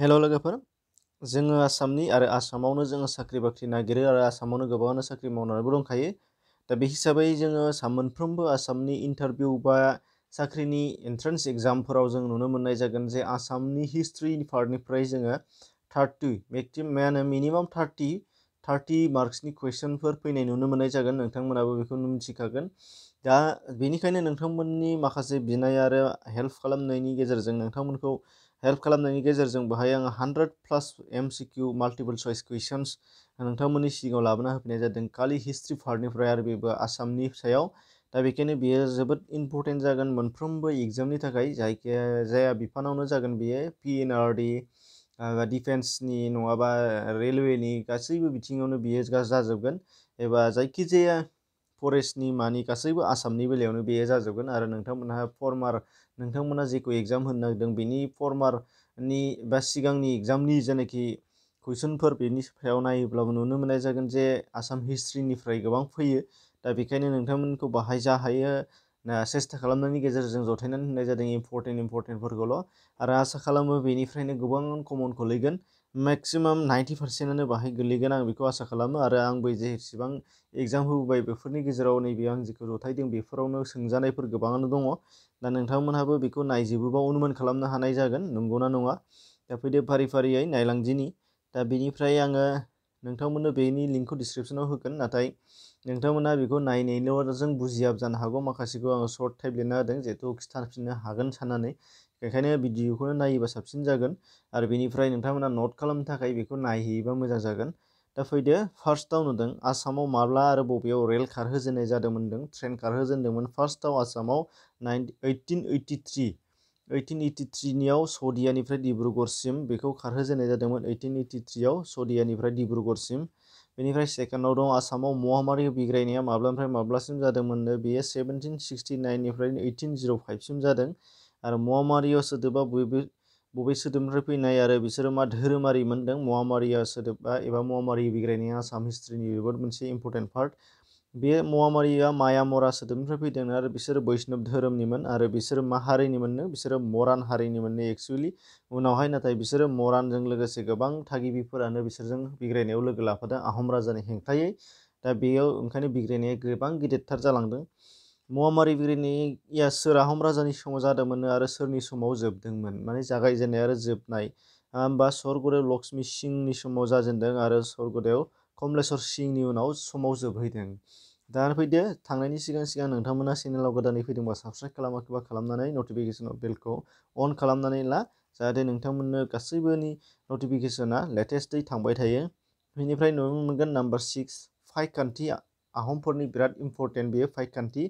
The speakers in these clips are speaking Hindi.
हेलो लोगोफोर जोङो आसामनि आरो आसामावनो जोङो साख्रि बाख्रि नागिरो आरो आसामावनो गोबाङानो साख्रि मावनानैबो दंखायो दा बे हिसाबै जोङो मोनफ्रोमबो आसामनि इन्टारभिउ बा साख्रिनि एन्ट्रेन्स एग्जामफोराव जों नुनो मोननाय जागोन जे आसामनि हिस्ट्रि पार्टनिफ्राय जोङो थार्टि मेक्टिम मा होनो मिनिमाम थार्टि थार्टि मार्क्सनि कुइसनफोर फैनाय नुनो मोननाय जागोन नोंथांमोनाबो बेखौ मिथिखागोन दा बेनिखायनो नोंथांमोननि माखासे बिनाय आरो हेल्प खालामनायनि गेजेरजों नोंथांमोनखौ हेल्प खालामनायनि गेजेरजों बाहाय आङो हान्ड्रेड प्लास एम सि किउ माल्टिपोल चइस कुइसन्स नोंथांमोननि सिगाङाव लाबोना होफैनाय जादों खालि हिस्ट्रि पार्टनिफ्राय आरो बेबो आसामनि सायाव दा बेखायनो बेयो जोबोद इम्पर्टेन्ट जागोन मोनफ्रोमबो एग्जामनि थाखाय जायखिया जाया बिफानावनो जागोन बेयो पि एन आर डि डिफेन्सनि नङाबा रेलवेनि गासैबो बिथिङावनो बियो जाजोबगोन एबा जायखिजाया फरेस्टनि मानि गासैबो आसामनि बेलायावनो बेयो जाजोबगोन आरो नोंथांमोनहा फर्मार नोंथांमोना जेखौ एग्जाम होनो नागिरदों बेनि फरमारनि बा सिगांनि एग्जामनि जेनाखि कुइसनफोर बेनि सायाव नायोब्लाबो नुनो मोननाय जागोन जे आसाम हिस्ट्रिनिफ्राय गोबां फैयो दा बेखायनो नोंथांमोनखौ बाहाय जा हायो सेस्था खालामनायनि गेजेरजों जथायनानै होनाय जादों इम्परटेन्ट इम्परटेन्टफोरखौल' आरो आसा खालामो बेनिफ्रायनो गोबां कमन गोलैगोन मेक्सिमाम नाइन्टि पारसेन्टआनो बाहाय गोलैगोन आं बेखौ आसा खालामो आरो आंबो जेसेबां एग्जाम होबोबाय बेफोरनि गेजेराव नैबे आं जेखौ जथायदों बेफोरावनो सोंजानायफोर अनुमान खालामनो हानाय जागोन नंगौना नङा दा फैदो फारि फारियै नायलांदिनि दा बेनिफ्राय आङो नोंथांमोननो बेनि लिंकखौ डिसक्रिपसनाव होगोन नाथाय नोंथांमोना बेखौ नायनायल'जों बुजियाबो जानो हागौ माखासेखौ आङो सर्ट टाइप लिरना होदों जिहेथु खिथाफिननो हागोन साननानै बेखायनो भिडिअखौनो नायोबा साबसिन जागोन आरो बेनिफ्राय नोंथांमोना नट खालामनो थाखाय बेखौ नायहैयोबा मोजां जागोन दा फैदो फार्स्टआव नुदों आसामाव माब्ला आरो बबेयाव रेल खारहोजेननाय जादोंमोन होन्दों ट्रेन खारहोजेनदोंमोन फार्स्टआव आसामाव नाइन ओइटिन ओइटिथ्रि ओइटिन ओइटिथ्रिनियाव सदियानिफ्राय डिब्रुगड़सिम बेखौ खारहोजेननाय जादोंमोन ओइटिन ओइटिथ्रियाव सदियानिफ्राय डिब्रुगड़सिम बेनिफ्राय सेकेन्डआव दं आसामाव महामारि बिग्रायनाया माब्लानिफ्राय माब्लासिम जादोंमोननो बेयो सेभेनटिन सिक्सटि नाइननिफ्रायनो ओइटिन जिर' फाइभसिम जादों आरो महामारियाव सोदोबा बबे बबे सोदोबनिफ्राय फैनाय आरो बिसोरो मा धोरोमारि मोनदों महामारिया सोदोबा एबा महामारि बिग्रायनाया आसाम हिस्ट्रिनि जोबोद मोनसे इम्परटेन्ट पार्ट बे महामारिया माया मरा सोदोबनिफ्राय फैदों आरो बिसोरो बैष्णब धोरोमनिमोन आरो बिसोरो मा हारिनिमोननो बिसोरो मरान हारिनिमोननो एक्सुवेलि उनावहाय नाथाय बिसोरो मरानजों लोगोसे गोबां थागिबिफोरानो बिसोरजों बिग्रायनायाव लोगो लाफादों आहम राजानि हेंथायै दा बेयाव ओंखायनो बिग्रायनाया गोबां गिदिरथार जालांदों महामारि बिग्रायनाया सोर आहम राजानि समाव जादोंमोन आरो सोरनि समाव जोबदोंमोन माने जागायजेननाय आरो जोबनाय होमबा सरगुदायाव लक्ष्मी सिंहनि समाव जाजेनदों आरो सरगुदायाव कमलेश्वर सिंह उनाव समाव जोबहैदों। दाना फैदो थांनायनि सिगां सिगां नोंथांमोना चेनेलाव गोदानै फैदोंबा साबस्क्राइब खालामाखैबा खालामनानै नटिफिकेसन बेलखौ अन खालामनानै ला जाहाथे नोंथांमोननो गासैबोनि नटिफिकेसना लेटेस्टै थांबाय थायो। बेनिफ्राय नुनो मोनगोन नाम्बार सिक्स फाइखान्थि आहमफोरनि बिराद इम्पर्टेन्ट बेयो फाइखान्थि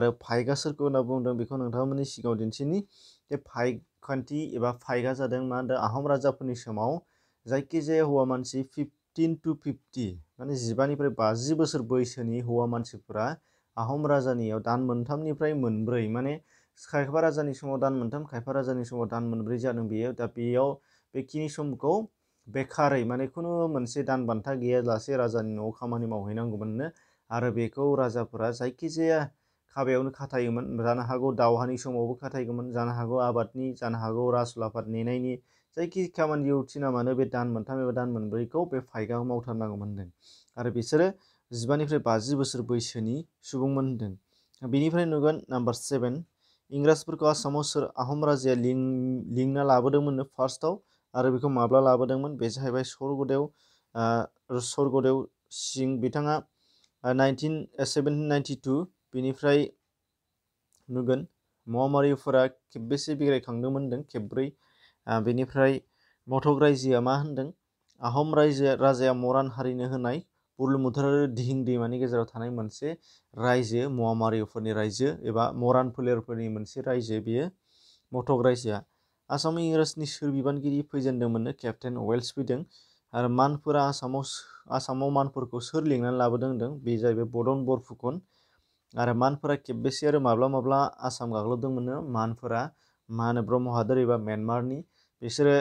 आरो फाइकआ सोरखौ होनना बुंदों बेखौ नोंथांमोननि सिगाङाव दिन्थिनि बे फाइखान्थि एबा फाइकआ जादों मा होनदों आहम राजाफोरनि समाव जायखिजाया हौवा मानसि फिफ फिफ्टिन टू फिफ्टी मानी जिबानिफ्राय बाजि बोसोर बैसनी हौवा मानसिफोरा आहम राजानियाव दान मोनथामनिफ्राय मोनब्रै माने खायफा राजानि समाव दान मोनथाम खायफा राजानि समाव दान मोनब्रै जादों बेयो दा बेयाव बेखिनि समखौ बेखारै माने खुनु मोनसे दान बान्था गैयालासे राजानि न'आव खामानि मावहैनांगौमोननो आरो बेखौ राजाफोरा जायखिजाया खाबायावनो खाथायोमोन जानो हागौ दावहानि समावबो खाथायगौमोन जानो हागौ आबादनि जानो हागौ राजउलाफाद नेनायनि जायखि खामानियाव थिना मानो बे दान मोनथाम एबा दान मोनब्रैखौ बे फाइगाव मावथारनांगौमोन होनदों आरो बिसोरो जिबानिफ्राय बाजि बोसोर बैसोनि सुबुंमोन होनदों बिनिफ्राय नुगोन नाम्बार सेभेन इंराजफोरखौ आसामाव सोर आहम राजाया लिं लिंना लाबोदोंमोननो फार्स्टआव आरो बेखौ माब्ला लाबोदोंमोन बे जाहैबाय स्वर्गदेव स्वर्गदेव सिं बिथाङा नाइनटिन सेभेन्टिन नाइन्टि टु बिनिफ्राय नुगोन महामारिफोरा खेबबेसे बिग्रायखांदोंमोन होनदों खेबब्रै बेनिफ्राय मधब रायजोआ मा होनदों आहम रायजो राजाया मरान हारिनो होनाय बुर्लुंबुथुर आरो दिहिं दैमानि गेजेराव थानाय मोनसे रायजो मवामारिफोरनि रायजो एबा मरान फोलेरफोरनि मोनसे रायजो बेयो मधब रायजोआ आसामनि इंराजनि सोर बिबानगिरि केप्टेन वेल्स फैदों आरो मानफोरा आसामाव आसामाव मानफोरखौ सोर लिंनानै लाबोदों होनदों बे जाहैबाय बदन बरफुकन आरो मानफोरा खेबबेसे आरो माब्ला माब्ला आसाम गाग्लोबदोंमोननो मानफोरा मा होनो ब्रह्म हादोर एबा म्यानमारनि बिसोरो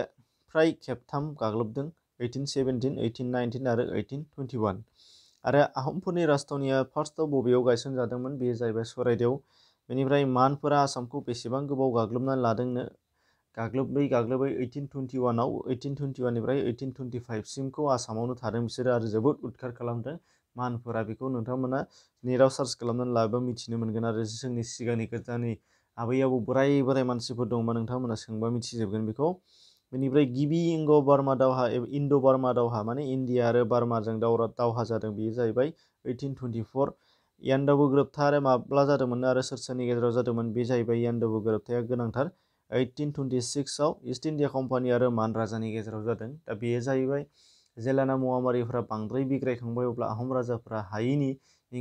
फ्राय खेबथाम गाग्लोबदों 1817, 1819 आरो 1821 आरो आहमफोरनि राजथावनिया अफ बबेयाव गायसनजादोंमोन बेयो जाहैबाय चराइदेव बेनिफ्राय आसामखौ बेसेबां गोबाव गाग्लोबनानै लादोंनो गाग्लोबै गाग्लोबै ओइटिन आसामावनो थादों बिसोरो आरो जोबोद खालामदों बेखौ नोंथांमोना सार्च खालामनानै लाबा मिथिनो मोनगोन आरो सिगांनि आबै आबौ बोराय बोराय मानसिफोर दंबा नोंथांमोना सोंबा मिथिजोबगोन बेखौ बेनिफ्राय गिबि इंग' बार्मा दावहा इन्ड' बार्मा दावहा माने इन्डिया आरो बार्माजों दावरा दावहा जादों बेयो जाहैबाय ओइटिन टुवेन्टिफर यान्डाबु गोरोबथा आरो माब्ला जादोंमोन आरो सोर सोरनि गेजेराव जादोंमोन बे जाहैबाय यान्डाबु गोरोबथाया गोनांथार ओइटिन टुवेन्टि सिक्सआव इस्ट इन्डिया कम्पानि आरो मान राजानि गेजेराव जादों दा बेयो जाहैबाय जेलाना मुवामारिफोरा बांद्राय बिग्रायखांबाय अब्ला आहम राजाफोरा हायैनि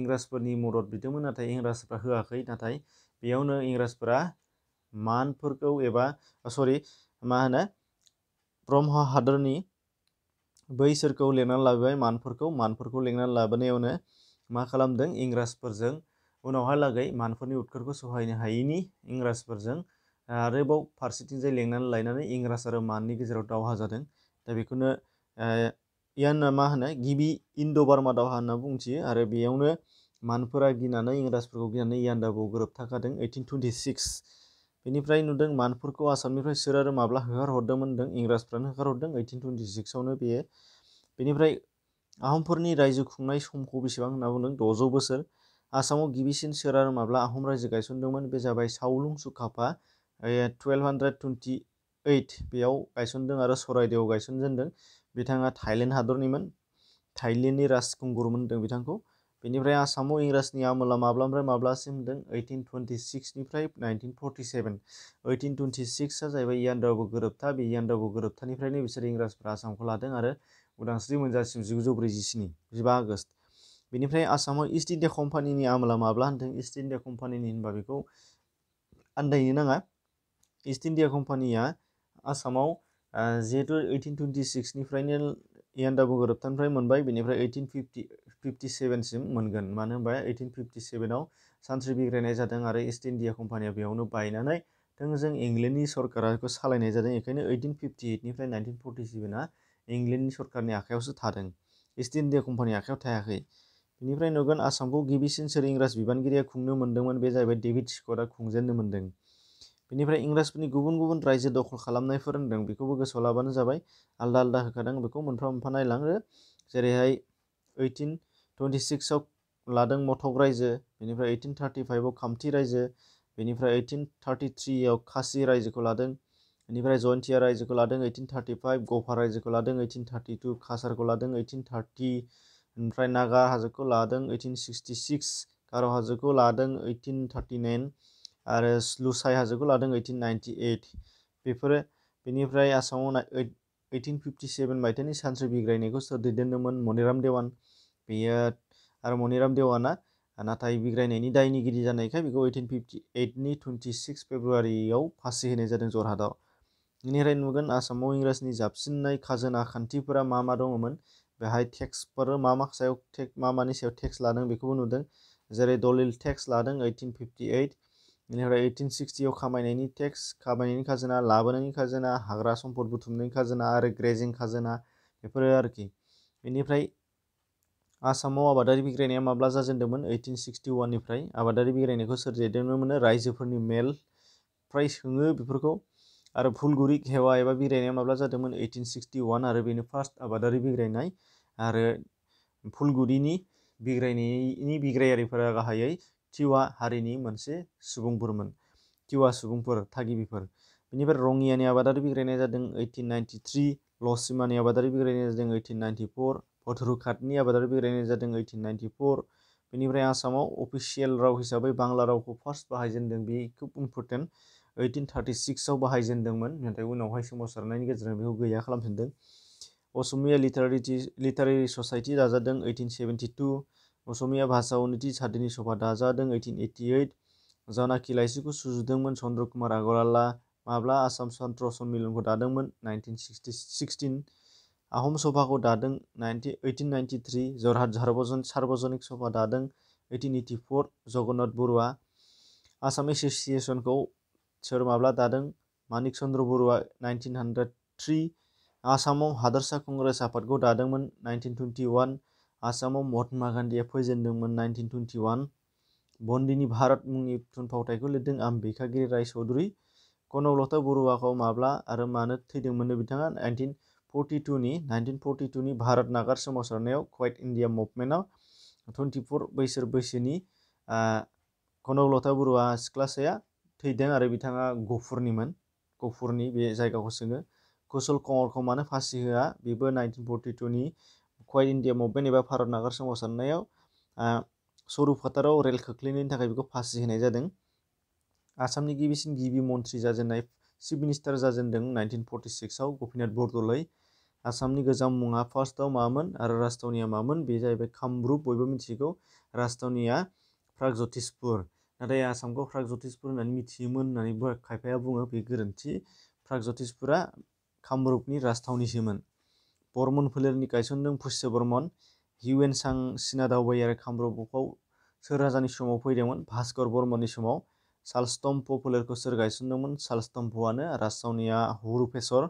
इंराजफोरनि मदद बिदोंमोन नाथाय इंराजफ्रा होआखै नाथाय बेयावनो इंराजफोरा मानफोरखौ एबा सरी मा होनो ब्रह्म हादरनि बैसोरखौ लेंनानै लाबोबाय मानफोरखौ मानफोरखौ लेंनानै लाबोनायावनो मा खालामदों इंराजफोरजों उनावहालागै मानफोरनि उदखारखौ सहायनो हायैनि इंराजफोरजों आरोबाव फारसेथिंजाय लेंनानै लायनानै इंराज आरो माननि गेजेराव दावहा जादों दा बेखौनो इयान मा होनो गिबि इन्ड' बार्मा दावहा होनना बुंथियो आरो बेयावनो मानफोरा गिनानै इंराजफोरखौ गिनानै इयान्दाबो गोरोबथा खादों ओइटिन टुवेन्टि सिक्स बेनिफ्राय नुदों मानफोरखौ आसामनिफ्राय सोर आरो माब्ला होखार हरदोंमोन होनदों इंराजफ्रानो होखार हरदों ओइटिन टुवेन्टि सिक्सआवनो बेयो बेनिफ्राय आहमफोरनि रायजो खुंनाय समखौ बेसेबां होनना बुंदों द'जौ बोसोर आसामाव गिबिसिन सोर आरो माब्ला आहम रायजो गायसनदोंमोन बे जाबाय Chaolung Sukaphaa twelve hundred twenty eight बेयाव गायसनदों आरो सराइदेवआव गायसनजेनदों बिथाङा थाइलेण्ड हादरनिमोन थाइलेण्डनि राजखुंगुर मोनदों बिथांखौ बेनिफ्राय आसामाव इंराजनिया आमोला माब्लानिफ्राय माब्लासिम दं 1826 निफ्राय 1947 1826 आ जाबाय ओइटिन गोरोबथा बे इयान दावबो गोरोबथानिफ्रायनो बिसोर इंराजफ्रा आसामखौ लादों आरो उदांस्रि मोनजासिम 1947 ब्रैजिस्नि जिबा आगष्ट बेनिफ्राय आसामाव इस्ट इन्डिया कम्पानिनि आमला माब्ला होन्दों इस्ट इन्डिया कम्पानिनि होनबा बेखौ आन्दायनो नाङा इस्ट इन्डिया कम्पानिया आसामाव जिहेतु ओइटिन टुइन्टि सिक्सनिफ्रायनो इयान गोरोबथानिफ्राय मोनबाय बेनिफ्राय ओइटिन फिफ्टि फिफ्टि सेभेनसिम मोनगोन मानो होनबा ओइटिन फिफ्टि सेभेनाव सान्थ्रि बिग्रायनाय जादों आरो इस्ट इन्डिया कम्पानिया बेयावनो बायनानै थोंजों इंलेन्डनि सरकारा बेखौ सालायनाय जादों बेखायनो ओइटिन फिफ्टि एइटनिफ्राय नाइनटिन फर्टि सेभेना इंलेन्डनि सरकारनि आखायावसो थादों इस्ट इन्डिया कम्पानि आखायाव थायाखै बेनिफ्राय नुगोन आसामखौ गिबिसिन सोर इंराज बिबानगिरिया खुंनो मोन्दोंमोन बे जाहैबाय डेभिड स्कटआ खुंजेननो मोन्दों बेनिफ्राय इंराजफोरनि गुबुन गुबुन रायजो दखल खालामनायफोर होनदों बेखौबो गोसोआव लाबानो जाबाय आलदा आलदा होखादों बेखौ मोनफा मोनफा नायलाङो जेरैहाय ओइटिन टुवेन्टि सिक्सआव लादों मथक रायजो बेनिफ्राय ओइटिन थार्टि फाइभआव खामथि रायजो बेनिफ्राय ओइटिन थार्टि थ्रिआव खासि रायजोखौ लादों बेनिफ्राय जयन्तिया रायजोखौ लादों ओइटिन थार्टि गफा रायजोखौ लादों ओइटिन थार्टि टु कासारखौ लादों ओइटिन थार्टि ओमफ्राय नागा हाजोखौ लादों ओइटिन सिक्सटि सिक्स गार' हाजोखौ लादों ओइटिन नाइन आरो लुसाइ हाजोखौ लादों ओइटिन नाइन्टि एइट बेफोरो बेनिफ्राय आसामाव ओइटिन फिफ्टि सेभेन मायथाइनि सानथ्रि बिग्रायनायखौ सोर दैदेनदोंमोन मनिराम देवान बेयो आरो मनिराम देवाना नाथाय बिग्रायनायनि दायनिगिरि जानायखाय बेखौ ओइटिन फिफ्टि ओइटनि टुइन्टि सिक्स फेब्रुवारियाव फासि होनाय जादों जरहाटआव बेनिफ्राय नुगोन आसामाव इंराजनि जाबसिननाय खाजोना खान्थिफोरा मा मा दङमोन बेहाय टेक्सफोर मा मा सायाव टेक मा मानि सायाव टेक्स लादों बेखौबो नुदों जेरै दलिल टेक्स लादों ओइटिन फिफ्टि ओइट बेनिफ्राय ओइटिन सिक्सटियाव खामायनायनि टेक्स खामायनायनि खाजोना लाबोनायनि खाजोना हाग्रा सम्पद बुथुमनायनि खाजोना आरो ग्रेजिं खाजोना बेफोरो आरोखि बेनिफ्राय आसामाव आबादारि बिग्रायनाया माब्ला जाजेनदोंमोन ओइटिन सिक्सटि वाननिफ्राय आबादारि बिग्रायनायखौ सोर दैदेनोमोन रायजोफोरनि मेल फ्राय सोङो बेफोरखौ आरो फुलगुरि घेवा एबा बिग्रायनाया माब्ला जादोंमोन ओइटिन सिक्सटि वान आरो बेनो फार्स्ट आबादारि बिग्रायनाय आरो फुलगुरिनि बिग्रायनायनि बिग्रायारिफोरा गाहायै तिवा हारिनि मोनसे सुबुंफोरमोन तिवा सुबुंफोर थागिबिफोर बेनिफ्राय रङियानि आबादारि बिग्रायनाया जादों ओइटिन नाइन्टि थ्रि लसिमानि आबादारि बिग्रायनाया जादों ओइटिन नाइन्टि फर अथ'रुखादनि आबादारि बिग्रायनाय जादों ओइटिन नाइनटिफर बेनिफ्राय आसामाव अफिसियेल राव हिसाबै बांला रावखौ फार्स्ट बाहायजेनदों बे खोब इम्परटेन्ट ओइटिन थार्टि सिक्सआव बाहायजेनदोंमोन नाथाय उनावहाय सोमावसारनायनि गेजेरजों बेखौ गैया खालामफिनदों असमिया लिटारेटि लिटारेरि ससाइटि दाजादों eighteen seventy two Asomiya Bhasha Unnati Sadhini Sabha दाजादों ओइटिन ओइटि ओइट जानकि लाइसिखौ सुजुदोंमोन चन्द्र कुमार आगरवाला माब्ला आसाम सान्त्र सन्मिलनखौ दादोंमोन नाइनटिन सिक्सटि सिक्सटिन आहम सभाखौ दादों nineteen eighteen ninety three Jorhat Sarbajan Sabha दादों eighteen eighty four Jagannath Barua Assam एस'सियेसनखौ सोर माला दादों Manik Chandra Barua nineteen hundred three आसामाव हादरसा कंग्रेस आफादखौ दादोंमोन नाइनटिन टुवेन्टि वान आसामाव महात्मा गांधी फैजेनदोंमोन नाइनटिन टुवेन्टि वान बन्दिनि भारत मुंनि थुनफावथायखौ लिरदों आम्बिकागिरि राय चौधुरी कनकलता बरुवाखौ माब्ला आरो मानो थैदोंमोननो बिथाङा नाइनटिन फर्टिटुनि नाइन्टिन फर्टिटुनि भारत नागार सोमावसारनायाव क्वाइट इन्डिया मुभमेन्टआव टुवेन्टि फर बैसोर बैसोनि कनकलता बरुवा सिख्लासाया थैदों आरो बिथाङा गहपुरनिमोन गहपुरनि बे जायगाखौ सोङो कुशल कंवरखौ मानो फासि होआ बेबो नाइन्टिन फर्टिटुनि क्वाइट इन्डिया मुभमेन्ट एबा भारत नागार सोमावसारनायाव सरु फोथाराव रेल खोख्लैनायनि थाखाय बेखौ फासि होनाय जादों आसामनि गिबिसिन गिबि मन्थ्रि जाजेननाय चीफ मिनिस्टार जाजेनदों नाइनटिन फर्टि सिक्सआव गपिनाथ बरदलै आसामनि गोजाम मुङा फार्स्टआव मामोन आरो राजथावनिया मामोन बे जाहैबाय कामरुप बयबो मिथिगौ राजथावनिया प्रागज्यतिसपुर नाथाय आसामखौ प्रागज्यतिसपुर होननानै मिथियोमोन होननानै खायफाया बुङो बे गोरोन्थि प्रागज्यतिसपुरा कामरुपनि राजथावनिसोमोन बर्मन फोलेरनि गायसनदों पुष्य बर्मन हिउएन सां चीना दावबायारि कामरुपखौ सोर राजानि समाव फैदोंमोन भास्कर बर्मननि समाव सालस्तम्भ फुलेरखौ सोर गायसनदोंमोन सालस्तम्भआनो राजथावनिया हुरुफेसर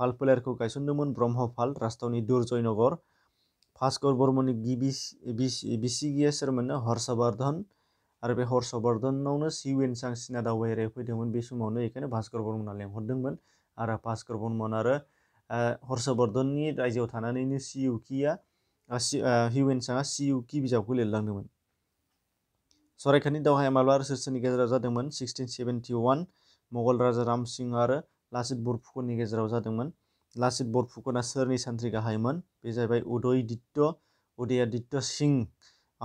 फाल फुलेरखौ गायसनदोंमोन ब्रह्मफाल राजथावनि दुर्जयनगर भास्कर बर्मनि गिबि बिसिगिया सोरमोननो हर्षवर्धन आरो बे हर्षवर्धनावनो सिउएनसां सिना दावबायारिया फैदोंमोन बे समावनो बेखायनो भास्कर बर्मना लेंहरदोंमोन आरो भास्कर बर्मन आरो हर्षवर्धननि रायजोआव थानानैनो सियुकिया सि हिउएनसाङा सियुकि बिजाबखौ लिरलांदोंमोन सरायखानि दावहाया माब्ला सोरसोरनि गेजेराव जादोंमोन सिक्सटिन सेभेन्टि मुगल राजा राम सिंह आरो लाचित बरफुकननि गेजेराव जादोंमोन लाचित बरफुकना सोरनि सान्थ्रि गाहायमोन बे जाहैबाय उदयदित्य उदयादित्य सिंह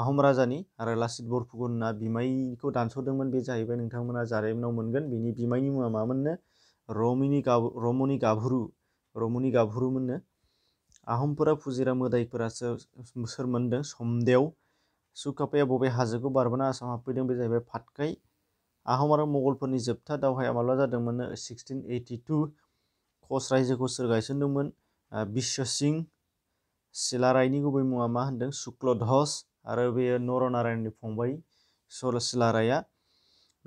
आहम राजानि आरो लाचित बरफुकना बिमायखौ दानस'दोंमोन बे जाहैबाय नोंथांमोना जारिमिनाव मोनगोन बिनि बिमायनि मुङा मामोननो रमिनि गाब रमनि गाभुरु रमनि गाभुरुमोननो आहमफोरा फुजिरा मोदायफोरासो सोर मोनदों समदेव सुकापाया बबे हाजोखौ बारबोना आसामाव हाबफैदों बे जाहैबाय फातकाय आहम आरो मुगलफोरनि जोबथा दावहाया माब्ला जादोंमोननो सिक्सटिन एइटि टु कच रायजोखौ सोर गायसनदोंमोन विश्व सिंह सिलारायनि गुबै मुङा मा होन्दों शुक्लध्वज आरो बेयो नरनारायणनि फंबाय सल सिलाराया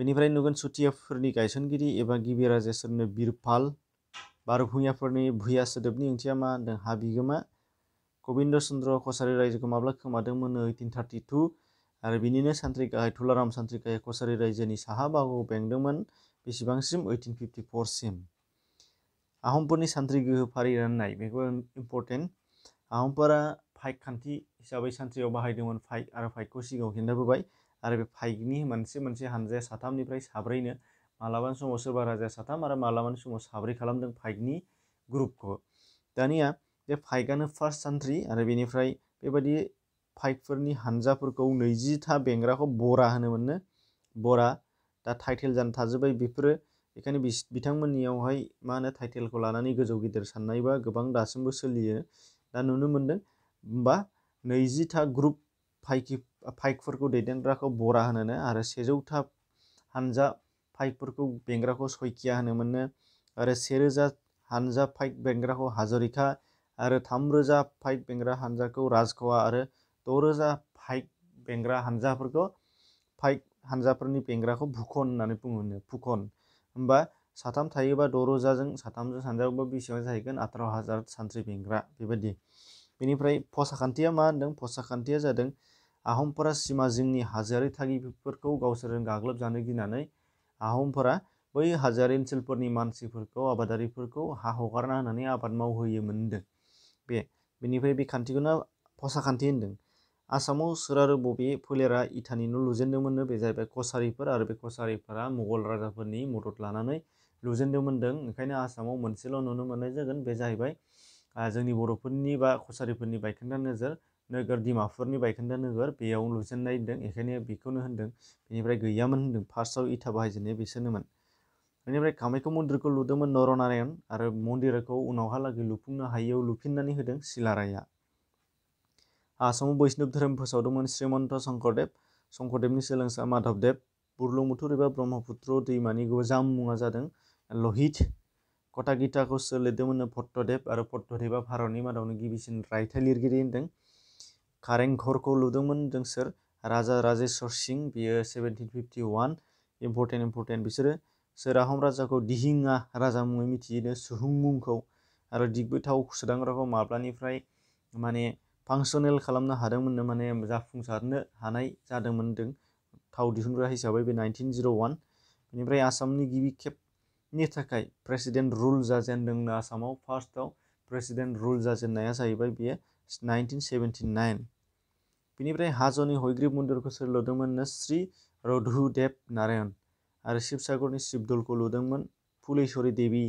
बेनिफ्राय नुगोन चुटियाफोरनि गायसनगिरि एबा गिबि राजा सोरनो बिरपाल बारभुयाफोरनि भुया सोदोबनि ओंथिया मा होन्दों हा बिगोमा गबिन्द चंद्र कसारी रायजोखौ को माला नै ओइटिन थार्टि टु आरो बिनिनो सान्थ्रि गाहाय तुलाराम सान्थ्रि गाहाय कछारी रायजोनि साहा बाहागोआव बेंदोंमोन बेसेबांसिम ओइटिन फिफ्टि फरसिम आहमफोरनि सान्थ्रि गोहो फारि राननाय बेबो इम्पर्टेन्ट आहमफोरा फाइक खान्थि हिसाबै सान्थ्रियाव बाहायदोंमोन फाइक आरो फाइकखौ सिगाङाव खिन्थाबोबाय आरो बे फाइकनि मोनसे मोनसे हानजाया साथामनिफ्राय साब्रैनो मालाबानि समाव सोरबा राजाया साथाम आरो मालाबानि समाव साब्रै खालामदों फाइकनि ग्रुपखौ दानिया जे पाइकआनो फार्स्ट सान्थ्रि और बेनिफ्राय बेबायदि पाइकफोरनि हानजाफोरखौ नैजिथा बेंग्राखौ बरा होनोमोननो बरा दा टाइटेल जानो थाजोब्बाय बेफोरो बेखायनो बिथांमोननियावहाय मा होनो टाइटेलखौ लानानै गोजौ गिदिर साननाय बा गोबां दासिमबो सोलियो दा नुनो मोन्दों होमबा नैजिथा ग्रुप पाइकि पाइकफोरखौ दैदेनग्राखौ बरा होनोनो आरो सेजौथा हानजा पाइकफोरखौ बेंग्राखौ सयकिया होनोमोननो आरो सेरोजा हानजा पाइक बेंग्राखौ हाजरिका आरो थामरोजा फाइट बेंग्रा हान्जाखौ राजख'वा आरो द'रोजा फाइट बेंग्रा हान्जाफोरखौ फाइट हान्जाफोरनि बेंग्राखौ भुखन हमें बुङो भुखन होमबा साथाम थायोबा द'रोजाजों साथामजों सानजा बेसेबां जाहैगोन आथार' हजार सानथ्रि बेंग्रा बेबायदि बेनिफ्राय फसाखान्थिया मा होनदों फसाखान्थिया जादों आहमफोरा सिमा जिंनि हाजोआरि थागिबिफोरखौ गावसोरजों गाग्लोबजानो गिनानै आहमफोरा बै हाजोआरि ओनसोलफोरनि मानसिफोरखौ आबादारिफोरखौ हा हगारना होनानै आबाद मावहोयोमोन होनदों बे बेनिफ्राय बे खान्थिखौनो भाषा खान्थि होन्दों आसामाव सोर आरो बबे फोलेरा इटानि लुजेनदोंमोननो बे जाहैबाय कछारिफोर आरो बे कछारिफोरा मुगल राजाफोरनि मदद लानानै लुजेनदों मोन्दों ओंखायनो आसामाव मोनसेल' नुनो मोननाय जागोन बे जाहैबाय जोंनि बर'फोरनि बा कछारिफोरनि बायखोन्दा नोजोर नोगोर डिमापुरनि बायखोन्दा नोगोर बेयाव लुजेननाय होन्दों बेखायनो बेखौनो होन्दों बेनिफ्राय गैयामोन होन्दों फार्स्टआव इटा बाहायजेननाया बिसोरनोमोन बेनिफ्राय कामाख्या मन्दिरखौ लुदोंमोन नरनारायण आरो मन्दिरखौ उनावहालागै लुफुंनो हायैयाव लुफिननानै होदों सिलाराया आसामाव बैष्णव धोरोम फोसावदोंमोन श्रीमन्त शंकरदेव शंकरदेवनि सोलोंसा माधवदेव बुरलुमुथुर एबा ब्रह्मपुत्र दैमानि गोजाम मुङा जादों लहित गीताखौ सोलिदोंमोन भट्टदेव आरो भट्टदेबा भारतनि मादावनो गिबिसिन रायथाइ लिरगिरि होनदों कारेंघरखौ लुदोंमोन जों सोर राजा राजेश्वर सिंह बियो seventeen fifty one important important बिसोरो सोराहम राजाखौ दिहिङा राजा मुङै मिथियो सुहुं को आरो दिग्बिथाव सोदांग्राखौ माब्लानिफ्राय माने फांसनेल खालामनो हादोंमोननो माने जाफुंसारनो हानाय जादोंमोनदों थाव दिहुनग्रा हिसाबै बे नाइनटिन जिर' वान बेनिफ्राय आसामनि गिबि खेबनि थाखाय प्रेसिडेन्ट रुल जाजेनदोंनो आसामाव फार्स्टआव प्रेसिडेन्ट रुल जाजेननाया जाहैबाय बेयो नाइनटिन सेभेन्टि नाइन बेनिफ्राय मन्दिरखौ सोर लुदोंमोननो श्री रघुदेब नारायण आरो शिबसागरनि शिबदौलखौ लुदोंमोन फुलेश्वरी देवी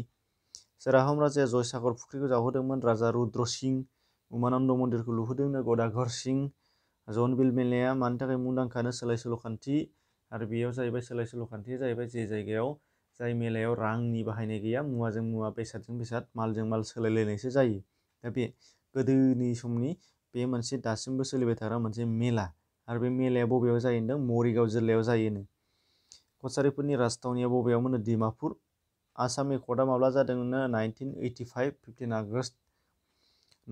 सोराहाम राजाया जयसागर फुख्रिखौ जावहोदोंमोन राजा रुद्र सिंह उमानन्द मन्दिरखौ लुहोदोंनो गदाघर सिंह जन बिल मेलाया मानि थाखाय मुंदांखानो सोलाय सोल'खान्थि आरो बेयाव जाहैबाय सोलाय सोल'खान्थिया जाहैबाय जे जायगायाव जाय मेलायाव रांनि बाहायनाय गैया मुवाजों मुवा बेसादजों बेसाद मालजों माल सोलायलायनायसो जायो दा बे गोदोनि समनि बे मोनसे दासिमबो सोलिबाय थाग्रा मोनसे मेला आरो बे मेलाया बबेयाव जायो होनदों मरिगाव जिल्लायाव जायोनो कचारिफोरनि राजथावनिया बबेयावमोन डिमापुर आसामनि कर्टआ माब्ला जादोंनो nineteen eighty five fifteen August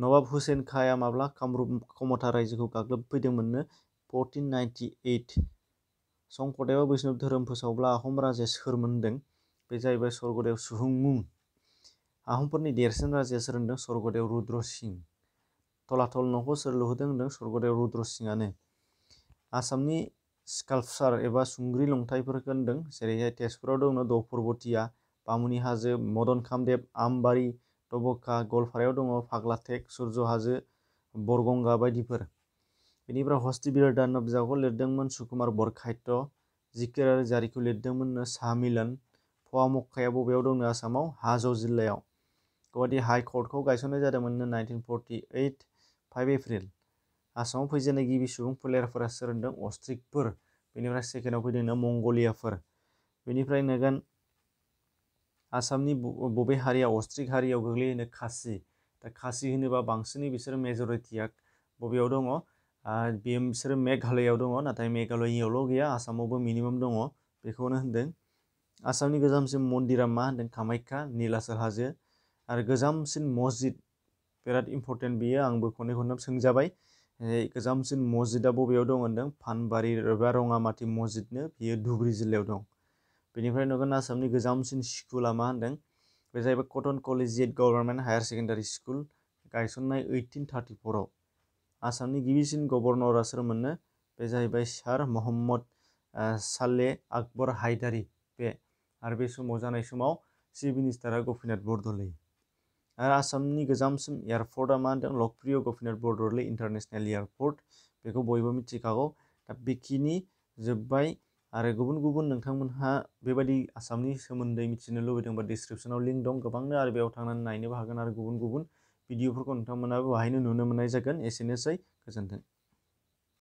Nawab Hussain खाया माब्ला कामरुप कमता रायजोखौ गाग्लोबफैदोंमोननो फरटिन नाइन्टि ओइट संकदेबआ बैष्णब धोरोम फोसावब्ला आहम राजाया सोरमोन होनदों बे जाहैबाय स्वर्गदेव सुहुंमुं आहमफोरनि देरसिन राजाया सोर होनदों स्वर्गदेव रुद्र सिं थलाथल न'खौ सोर लुहोदों होनदों स्वर्गदेव रुद्र सिंआनो आसामनि स्कालपचार एबा सुंग्रि लंथाइफोरखौ होनदों जेरैहाय तेजपुराव दङ दौ पर्वतिया बामुनि हाजो मदन खामदेव आमबारि दबका गलफारायाव दङ फाग्लाथेक सूर्य हाजो बरगंगा बायदिफोर बेनिफ्राय हस्तिबिर दान बिजाबखौ लिरदोंमोन सुकुमार बरखायत्य जिकिर आरो जारिखौ लिरदोंमोन साहामिलन फवा मखाया बबेयाव दङ आसामाव हाजो जिल्लायाव गुवाहाटी हाइ कर्टखौ गायसननाय जादोंमोन nineteen forty eight five April आसामाव फैजेननाय गिबि सुबुं फोलेरफोरा सोरदों अस्ट्रिकफोर बेनिफ्राय सेकेन्डआव फैदों मंगलियाफोर बेनिफ्राय नोगोन आसामनि बबे हारिया अस्ट्रिक हारियाव गोग्लैहोनो खासि दा खासि होनोबा बांसिनै बिसोरो मेजरिटिया बबेयाव दङ बेयो बिसोरो मेघालयाव दङ नाथाय मेघालयावल' गैया आसामावबो मिनिमाम दङ बेखौनो होनदों आसामनि गोजामसिन मन्दिरा मा होनदों कामाख्या नीलाचल हाजो आरो गोजामसिन मस्जिद बिराद इम्परटेन्ट बियो आंबो खननै खनथाम सोंजाबाय गोजामसिन मस्जिदा बबेयाव दं होनदों फानबारि एबा रङामाटि मस्जिदनो बियो धुबुरी जिल्लायाव दं बेनिफ्राय नुगोन आसामनि गोजामसिन स्कुला मा होनदों बे जाहैबाय Cotton collegiate government higher secondary school गायसननाय ओइटिन थार्टिफराव आसामनि गिबिसिन गभर्नरा सोरमोननो बे जाहैबाय सार महम्मद साले आकबर हायदारि बे आरो बे समाव जानाय समाव चिफ मिनिस्टारा गपिनाथ बरदलै आरो आसामनि गोजामसिन मा होनदों लकप्रिय गपिनाथ बरदलै इन्टारनेसनेल एयारपर्ट बेखौ बयबो मिथिखागौ दा बेखिनि जोब्बाय आरो गुबुन गुबुन नोंथांमोनहा बेबायदि आसामनि सोमोन्दै मिथिनो लुबैदोंबा डिसक्रिपसनाव लिंक दं गोबांनो आरो बेयाव थांनानै नायनोबो हागोन आरो गुबुन गुबुन भिडिअफोरखौ नोंथांमोनाबो बाहायनो नुनो मोननाय जागोन एसेनोसै गोजोन्थों